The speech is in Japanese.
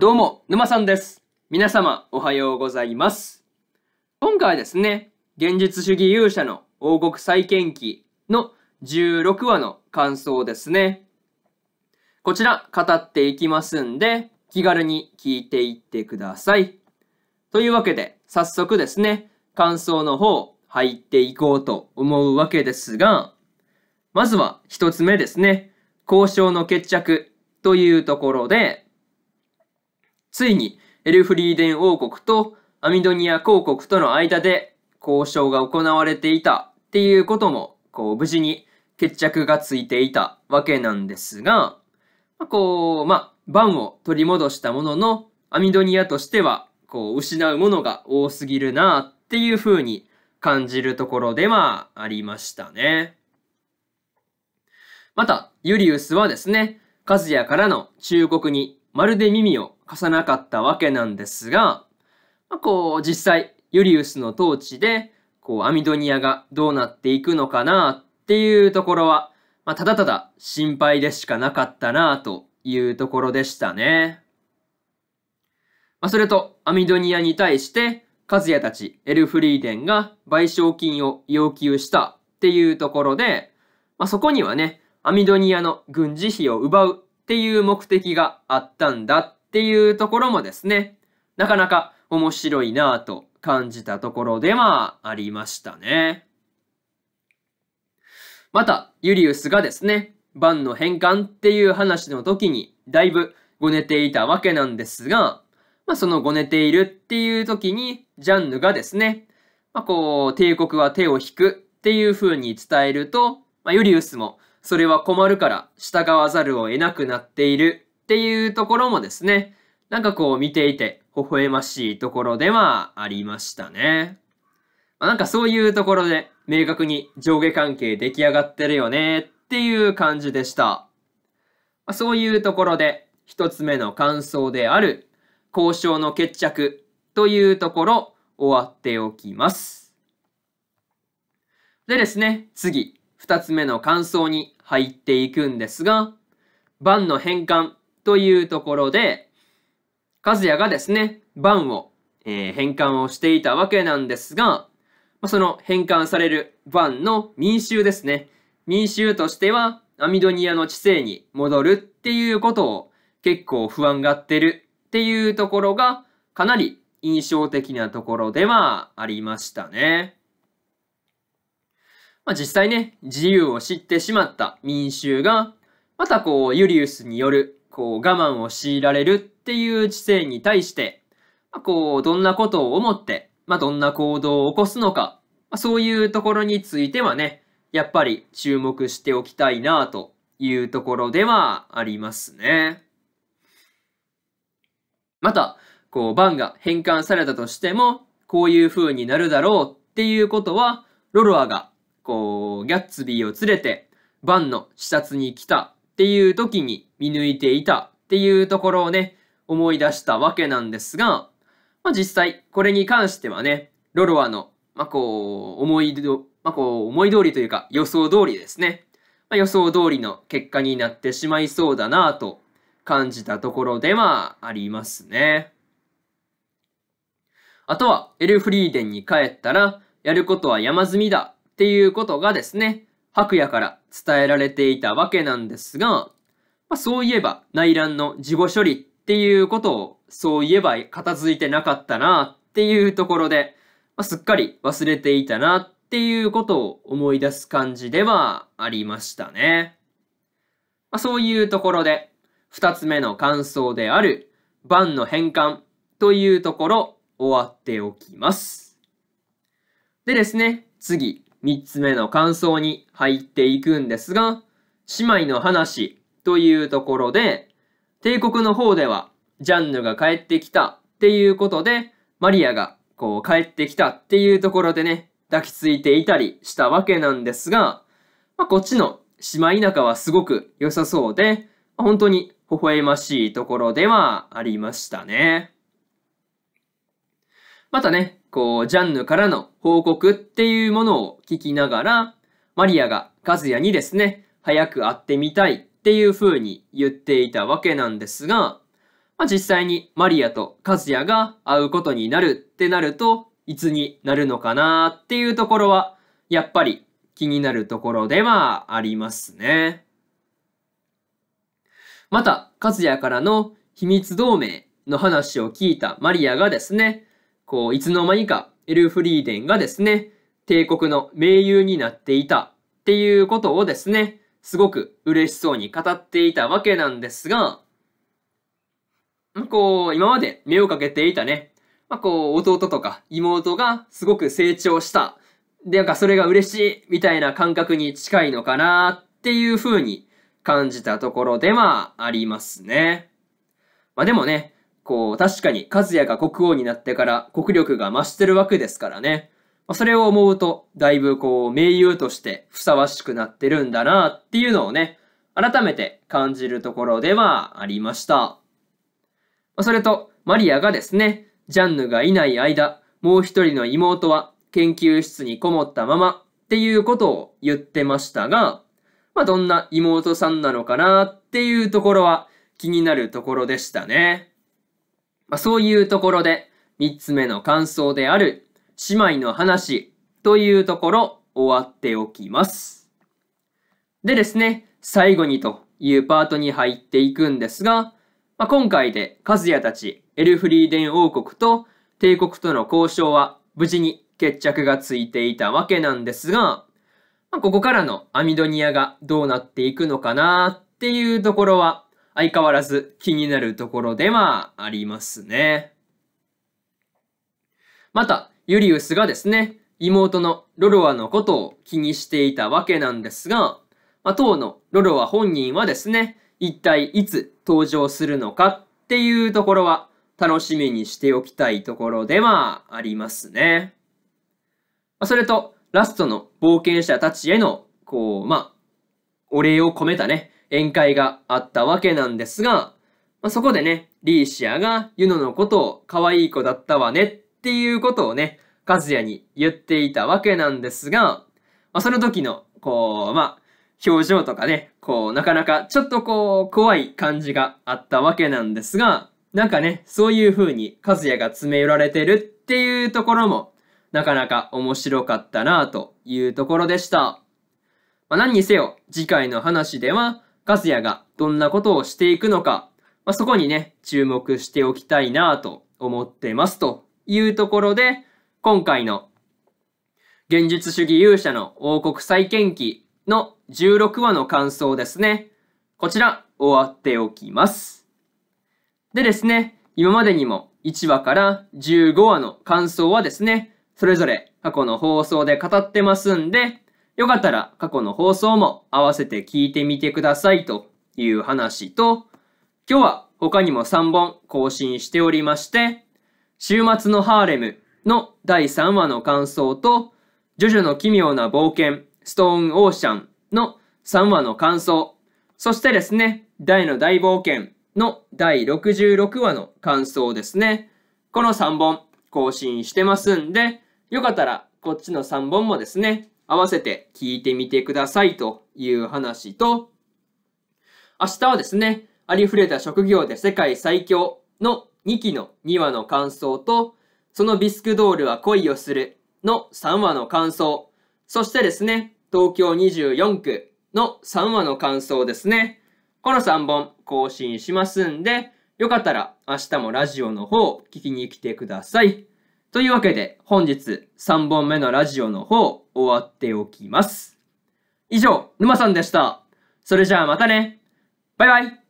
どうも、沼さんです。皆様、おはようございます。今回はですね、現実主義勇者の王国再建記の16話の感想ですね。こちら、語っていきますんで、気軽に聞いていってください。というわけで、早速ですね、感想の方、入っていこうと思うわけですが、まずは一つ目ですね、交渉の決着というところで、ついにエルフリーデン王国とアミドニア公国との間で交渉が行われていたっていうことも、こう、無事に決着がついていたわけなんですが、まあ、こう、まあ、番を取り戻したものの、アミドニアとしては、こう、失うものが多すぎるなっていうふうに感じるところではありましたね。また、ユリウスはですね、カズヤからの忠告にまるで耳を貸さなかったわけなんですが、まあ、こう実際ユリウスの統治でこうアミドニアがどうなっていくのかなっていうところは、まあ、ただただ心配でしかなかったなというところでしたね。まあ、それとアミドニアに対して和也たちエルフリーデンが賠償金を要求したっていうところで、まあ、そこにはねアミドニアの軍事費を奪うっていう目的があったんだっていうところもですね、なかなか面白いなぁと感じたところではありましたね。また、ユリウスがですね、バンの返還っていう話の時にだいぶごねていたわけなんですが、まあ、そのごねているっていう時にジャンヌがですね、まあ、こう帝国は手を引くっていう風に伝えると、まあ、ユリウスもそれは困るから従わざるを得なくなっているっていうところもですね、なんかこう見ていて微笑ましいところではありましたね。まあ、なんかそういうところで明確に上下関係出来上がってるよねっていう感じでした。まあ、そういうところで一つ目の感想である交渉の決着というところ終わっておきます。でですね、次、2つ目の感想に入っていくんですが、番の変換というところで、和也がですね、番を、えー、変換をしていたわけなんですが、まその変換される番の民衆ですね。民衆としては、アミドニアの知性に戻るっていうことを結構不安がってるっていうところが、かなり印象的なところではありましたね。まあ、実際ね、自由を知ってしまった民衆が、またこう、ユリウスによる、こう、我慢を強いられるっていう知性に対して、まあ、こう、どんなことを思って、まあ、どんな行動を起こすのか、まあ、そういうところについてはね、やっぱり注目しておきたいなというところではありますね。また、こう、番が返還されたとしても、こういう風になるだろうっていうことは、ロロアがこう、ギャッツビーを連れて、バンの視察に来たっていう時に見抜いていたっていうところをね、思い出したわけなんですが、まあ、実際、これに関してはね、ロロアの、まあ、こう、思いど、まあ、こう、思い通りというか、予想通りですね。まあ、予想通りの結果になってしまいそうだなと感じたところではありますね。あとは、エルフリーデンに帰ったら、やることは山積みだっていうことがですね、白夜から伝えられていたわけなんですが、まあ、そういえば内乱の事後処理っていうことをそういえば片付いてなかったなっていうところで、まあ、すっかり忘れていたなっていうことを思い出す感じではありましたね。まあ、そういうところで、二つ目の感想である、番の変換というところ終わっておきます。でですね、次、3つ目の感想に入っていくんですが、姉妹の話というところで、帝国の方ではジャンヌが帰ってきたっていうことで、マリアがこう帰ってきたっていうところでね、抱きついていたりしたわけなんですが、まあ、こっちの姉妹仲はすごく良さそうで、本当に微笑ましいところではありましたね。またね、こう、ジャンヌからの報告っていうものを聞きながら、マリアがカズヤにですね、早く会ってみたいっていう風に言っていたわけなんですが、まあ、実際にマリアとカズヤが会うことになるってなると、いつになるのかなっていうところは、やっぱり気になるところではありますね。また、カズヤからの秘密同盟の話を聞いたマリアがですね、こう、いつの間にかエルフリーデンがですね、帝国の盟友になっていたっていうことをですね、すごく嬉しそうに語っていたわけなんですが、こう、今まで目をかけていたね、まあ、こう、弟とか妹がすごく成長した。で、なんかそれが嬉しいみたいな感覚に近いのかなっていう風に感じたところではありますね。まあでもね、こう、確かに、和也が国王になってから国力が増してるわけですからね。まあ、それを思うと、だいぶこう、盟友としてふさわしくなってるんだなっていうのをね、改めて感じるところではありました。まあ、それと、マリアがですね、ジャンヌがいない間、もう一人の妹は研究室にこもったままっていうことを言ってましたが、まあ、どんな妹さんなのかなっていうところは気になるところでしたね。まあ、そういうところで、3つ目の感想である、姉妹の話というところ、終わっておきます。でですね、最後にというパートに入っていくんですが、まあ、今回で和也たちエルフリーデン王国と帝国との交渉は無事に決着がついていたわけなんですが、まあ、ここからのアミドニアがどうなっていくのかなっていうところは相変わらず気になるところではありますね。また、ユリウスがですね、妹のロロアのことを気にしていたわけなんですが、まあ、当のロロア本人はですね、一体いつ登場するのかっていうところは楽しみにしておきたいところではありますね。まあ、それと、ラストの冒険者たちへの、こう、まあ、お礼を込めたね、宴会があったわけなんですが、まあ、そこでね、リーシアがユノのことを可愛い子だったわねっていうことをね、カズヤに言っていたわけなんですが、まあ、その時の、こう、まあ、表情とかね、こう、なかなかちょっとこう、怖い感じがあったわけなんですが、なんかね、そういう風に和也が詰め寄られてるっていうところも、なかなか面白かったなというところでした。まあ、何にせよ、次回の話では、カズヤがどんなことをしていくのか、まあ、そこにね、注目しておきたいなと思ってますというところで、今回の現実主義勇者の王国再建記の16話の感想ですね。こちら終わっておきます。でですね、今までにも1話から15話の感想はですね、それぞれ過去の放送で語ってますんで、よかったら過去の放送も合わせて聞いてみてくださいという話と、今日は他にも3本更新しておりまして、週末のハーレムの第3話の感想と、ジョジョの奇妙な冒険、ストーンオーシャンの3話の感想、そしてですね、大の大冒険の第66話の感想ですね。この3本更新してますんで、よかったらこっちの3本もですね、合わせて聞いてみてくださいという話と、明日はですね、ありふれた職業で世界最強の2期の2話の感想と、そのビスクドールは恋をするの3話の感想、そしてですね、東京24区の3話の感想ですね。この3本更新しますんで、よかったら明日もラジオの方聞きに来てください。というわけで本日3本目のラジオの方終わっておきます。以上、沼さんでした。それじゃあまたね。バイバイ。